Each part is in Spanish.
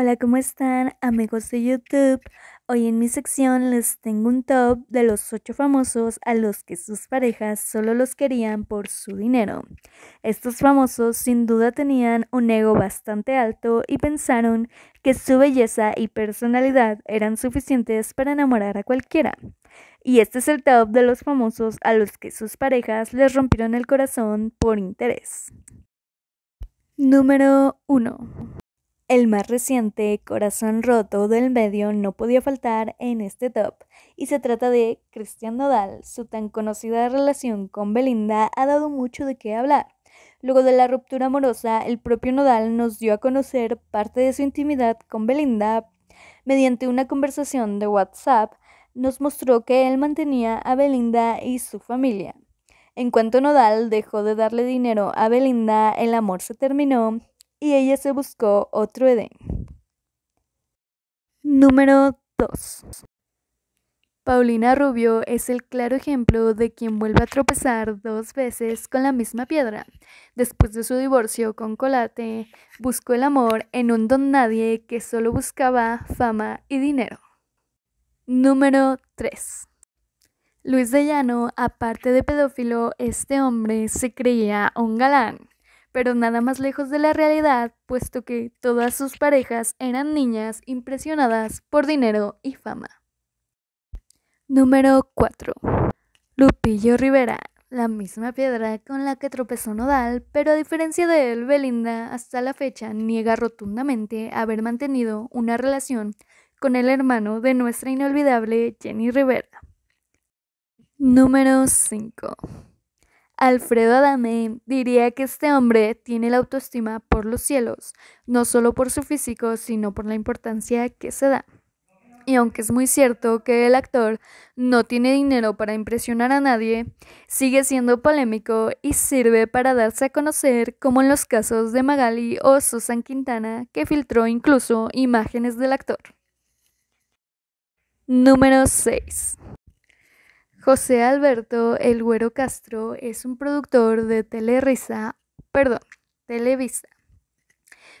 Hola, ¿cómo están amigos de YouTube? Hoy en mi sección les tengo un top de los 8 famosos a los que sus parejas solo los querían por su dinero. Estos famosos sin duda tenían un ego bastante alto y pensaron que su belleza y personalidad eran suficientes para enamorar a cualquiera. Y este es el top de los famosos a los que sus parejas les rompieron el corazón por interés. Número 1. El más reciente, Corazón Roto del medio, no podía faltar en este top, y se trata de Cristian Nodal. Su tan conocida relación con Belinda ha dado mucho de qué hablar. Luego de la ruptura amorosa, el propio Nodal nos dio a conocer parte de su intimidad con Belinda mediante una conversación de WhatsApp. Nos mostró que él mantenía a Belinda y su familia. En cuanto Nodal dejó de darle dinero a Belinda, el amor se terminó y ella se buscó otro Edén. Número 2. Paulina Rubio es el claro ejemplo de quien vuelve a tropezar dos veces con la misma piedra. Después de su divorcio con Colate, buscó el amor en un don nadie que solo buscaba fama y dinero. Número 3. Luis de Llano, aparte de pedófilo, este hombre se creía un galán pero nada más lejos de la realidad, puesto que todas sus parejas eran niñas impresionadas por dinero y fama. Número 4. Lupillo Rivera, la misma piedra con la que tropezó Nodal, pero a diferencia de él, Belinda hasta la fecha niega rotundamente haber mantenido una relación con el hermano de nuestra inolvidable Jenny Rivera. Número 5. Alfredo Adame diría que este hombre tiene la autoestima por los cielos, no solo por su físico, sino por la importancia que se da. Y aunque es muy cierto que el actor no tiene dinero para impresionar a nadie, sigue siendo polémico y sirve para darse a conocer como en los casos de Magali o Susan Quintana, que filtró incluso imágenes del actor. Número 6. José Alberto El Güero Castro es un productor de Telerisa, perdón, Televisa.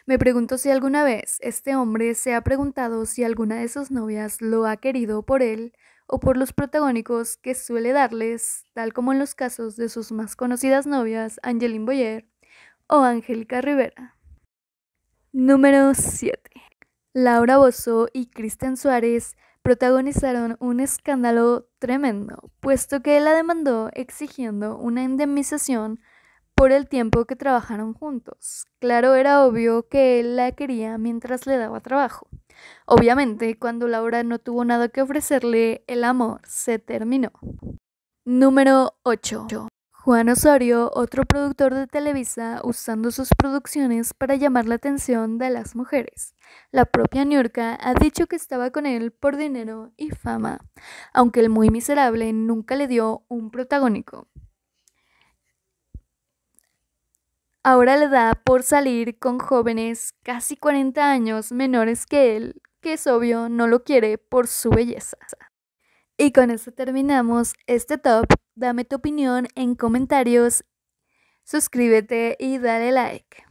Me pregunto si alguna vez este hombre se ha preguntado si alguna de sus novias lo ha querido por él o por los protagónicos que suele darles, tal como en los casos de sus más conocidas novias, Angeline Boyer o Angélica Rivera. Número 7. Laura Bozzo y Cristian Suárez protagonizaron un escándalo tremendo, puesto que la demandó exigiendo una indemnización por el tiempo que trabajaron juntos. Claro, era obvio que él la quería mientras le daba trabajo. Obviamente, cuando Laura no tuvo nada que ofrecerle, el amor se terminó. Número 8. Juan Osorio, otro productor de Televisa, usando sus producciones para llamar la atención de las mujeres. La propia Niurka ha dicho que estaba con él por dinero y fama, aunque el muy miserable nunca le dio un protagónico. Ahora le da por salir con jóvenes casi 40 años menores que él, que es obvio no lo quiere por su belleza. Y con esto terminamos este top. Dame tu opinión en comentarios, suscríbete y dale like.